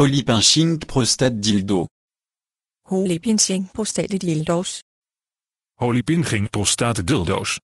Holy Holy pinching pinching prostate dildo. prostate prostatdildo. Holy pinching prostate prostatdildos.